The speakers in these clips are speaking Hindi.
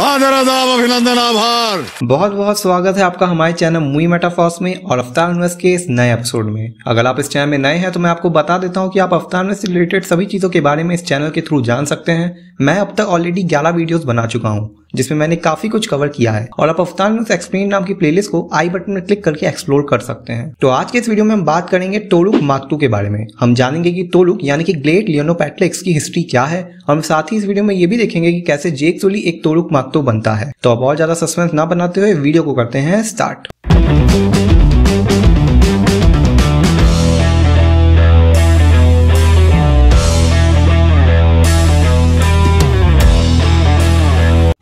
अभिनंदन आभार बहुत बहुत स्वागत है आपका हमारे चैनल मुई मेटाफॉस में और अफ्तार यूनिवर्स के इस नए एपिसोड में अगर आप इस चैनल में नए हैं तो मैं आपको बता देता हूं कि आप अफ्तार से रिलेटेड सभी चीजों के बारे में इस चैनल के थ्रू जान सकते हैं मैं अब तक ऑलरेडी ग्यारह वीडियोज बना चुका हूँ जिसमें मैंने काफी कुछ कवर किया है और आप अफ्तान एक्सप्लेन नाम की प्लेलिस्ट को आई बटन में क्लिक करके एक्सप्लोर कर सकते हैं तो आज के इस वीडियो में हम बात करेंगे टोलुक माकतू के बारे में हम जानेंगे कि टोलुक यानी कि ग्लेट लियोनो पैटलिक्स की हिस्ट्री क्या है हम साथ ही इस वीडियो में ये भी देखेंगे कि कैसे जेक सोली एक टोलुक माकतो बनता है तो अब और ज्यादा सस्पेंस ना बनाते हुए वीडियो को करते हैं स्टार्ट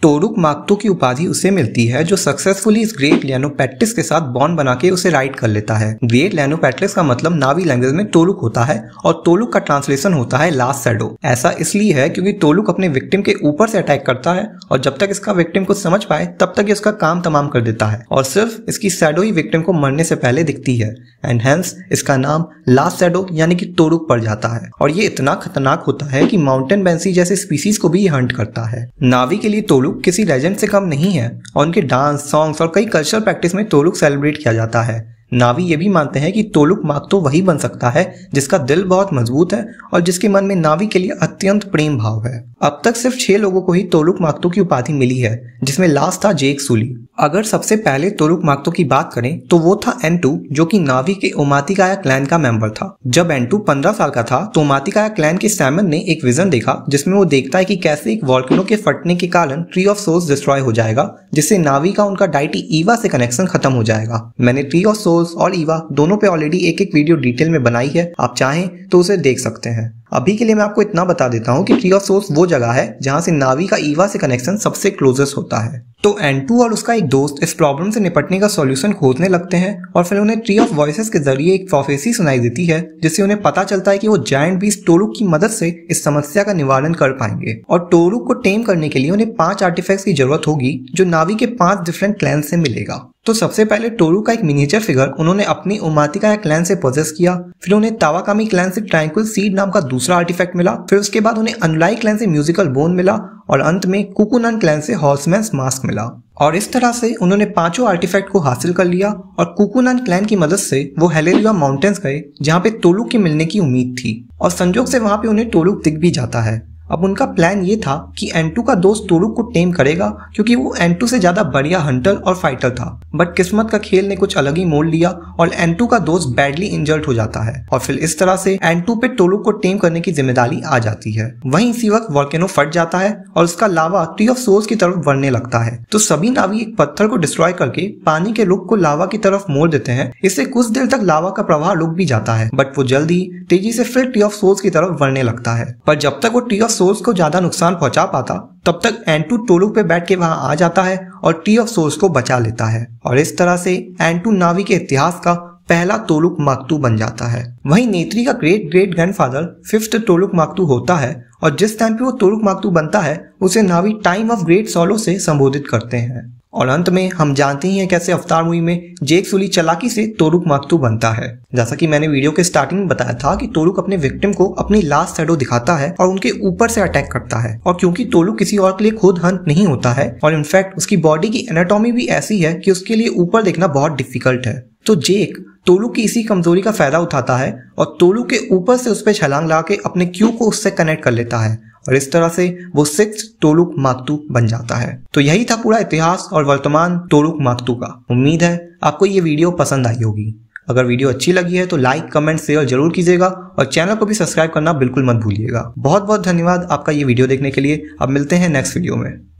टोरुक माकतो की उपाधि उसे मिलती है जो सक्सेसफुली इस ग्रेट लैनोपैट्रिस के साथ बॉन्ड बना के उसे राइट कर लेता है ग्रेट लैनोपैट्रिस का मतलब नावी लैंग्वेज में टोलुक होता है और टोलुक का ट्रांसलेशन होता है लास्ट सैडो ऐसा इसलिए है क्योंकि टोलुक अपने विक्टिम के ऊपर से अटैक करता है और जब तक इसका विक्टिम को समझ पाए तब तक ये उसका काम तमाम कर देता है और सिर्फ इसकी सैडो ही विक्टिम को मरने से पहले दिखती है एंड हेंस इसका नाम लास्ट सैडो यानी कि टोरुक पड़ जाता है और ये इतना खतरनाक होता है कि माउंटेन बेंसी जैसे स्पीसीज को भी हंट करता है नावी के लिए टोलुक किसी लेजेंड से कम नहीं है और उनके डांस सॉन्ग्स और कई कल्चरल प्रैक्टिस में तोलुक सेलिब्रेट किया जाता है नावी ये भी मानते हैं कि तोलुक माग तो वही बन सकता है जिसका दिल बहुत मजबूत है और जिसके मन में नावी के लिए अत्यंत प्रेम भाव है अब तक सिर्फ छह लोगों को ही तोलुक माकतो की उपाधि मिली है जिसमें लास्ट था जेक सूली अगर सबसे पहले तोरुक माकतो की बात करें तो वो था एंटू जो कि नावी के ओमातिकाया क्लैन का मेंबर था जब एंटू 15 साल का था तो ओमातिकाया क्लैन के सैमन ने एक विजन देखा जिसमें वो देखता है कि कैसे एक वॉल्किनो के फटने के कारण ट्री ऑफ सोल्स डिस्ट्रॉय हो जाएगा जिससे नावी का उनका डाइटी ईवा से कनेक्शन खत्म हो जाएगा मैंने ट्री ऑफ सोल्स और ईवा दोनों पे ऑलरेडी एक एक वीडियो डिटेल में बनाई है आप चाहें तो उसे देख सकते हैं अभी के लिए मैं आपको इतना बता देता हूँ कि ट्री ऑफ सोर्स वो जगह है जहाँ से नावी का ईवा से कनेक्शन सबसे क्लोजेस्ट होता है तो एंटू और उसका एक दोस्त इस प्रॉब्लम से निपटने का सॉल्यूशन खोजने लगते हैं और फिर उन्हें ट्री ऑफ वॉइस के जरिए एक प्रोफेसी सुनाई देती है जिससे उन्हें पता चलता है कि वो जायंट बीस टोरू की मदद से इस समस्या का निवारण कर पाएंगे और टोरू को टेम करने के लिए उन्हें पांच आर्टिफैक्ट्स की जरूरत होगी जो नावी के पांच डिफरेंट क्लैन से मिलेगा तो सबसे पहले टोरू का एक मिनिएचर फिगर उन्होंने अपनी उमातिका क्लैन से प्रोजेस किया फिर उन्हें तावाकामी क्लैन से ट्रायंकुल सीड नाम का दूसरा आर्टिफैक्ट मिला फिर उसके बाद उन्हें अनुलाई क्लैन से म्यूजिकल बोन मिला और अंत में कुकुनन क्लैन से हॉर्समैन मास्क मिला और इस तरह से उन्होंने पांचों आर्टिफैक्ट को हासिल कर लिया और कुकुनान क्लैन की मदद से वो हेलेरिया माउंटेन्स गए जहाँ पे टोलू के मिलने की उम्मीद थी और संजोक से वहाँ पे उन्हें टोलू दिख भी जाता है अब उनका प्लान ये था कि एंटू का दोस्त तोरुक को टेम करेगा क्योंकि वो एंटू से ज्यादा बढ़िया हंटर और फाइटर था बट किस्मत का खेल ने कुछ अलग ही मोड़ लिया और एंटू का दोस्त बैडली इंजर्ड हो जाता है और फिर इस तरह से एंटू पे टोलू को टेम करने की जिम्मेदारी आ जाती है वही इसी वक्त वॉल्केनो फट जाता है और उसका लावा ट्री ऑफ सोर्स की तरफ बढ़ने लगता है तो सभी नावी एक पत्थर को डिस्ट्रॉय करके पानी के रुख को लावा की तरफ मोड़ देते हैं इससे कुछ देर तक लावा का प्रवाह रुक भी जाता है बट वो जल्द ही तेजी से फिर ट्री ऑफ सोर्स की तरफ बढ़ने लगता है पर जब तक वो ट्री ऑफ सोर्स को ज्यादा नुकसान पहुंचा पाता तब तक एंटू टोलू पे बैठ के वहां आ जाता है और टी ऑफ सोर्स को बचा लेता है और इस तरह से एंटू नावी के इतिहास का पहला तोलुक माकतू बन जाता है वहीं नेत्री का great great grandfather fifth Toruk Makto होता है और जिस टाइम पे वो तोलुक माकतू बनता है उसे Na'vi time of great sorrow से संबोधित करते हैं और अंत में हम जानते ही हैं कैसे अवतार मूवी में जेक सुली चलाकी से तोरुक माकतू बनता है जैसा कि मैंने वीडियो के स्टार्टिंग में बताया था कि तोरुक अपने विक्टिम को अपनी लास्ट शैडो दिखाता है और उनके ऊपर से अटैक करता है और क्योंकि तोरुक किसी और के लिए खुद हंट नहीं होता है और इनफैक्ट उसकी बॉडी की एनाटॉमी भी ऐसी है की उसके लिए ऊपर देखना बहुत डिफिकल्ट है तो जेक तोलू की इसी कमजोरी का फायदा उठाता है और तोलू के ऊपर से उस पर छलांग लाके के अपने क्यू को उससे कनेक्ट कर लेता है और इस तरह से वो सिक्स टोलुक माकतू बन जाता है तो यही था पूरा इतिहास और वर्तमान तोलुक माकतू का उम्मीद है आपको ये वीडियो पसंद आई होगी अगर वीडियो अच्छी लगी है तो लाइक कमेंट शेयर जरूर कीजिएगा और चैनल को भी सब्सक्राइब करना बिल्कुल मत भूलिएगा बहुत बहुत धन्यवाद आपका ये वीडियो देखने के लिए अब मिलते हैं नेक्स्ट वीडियो में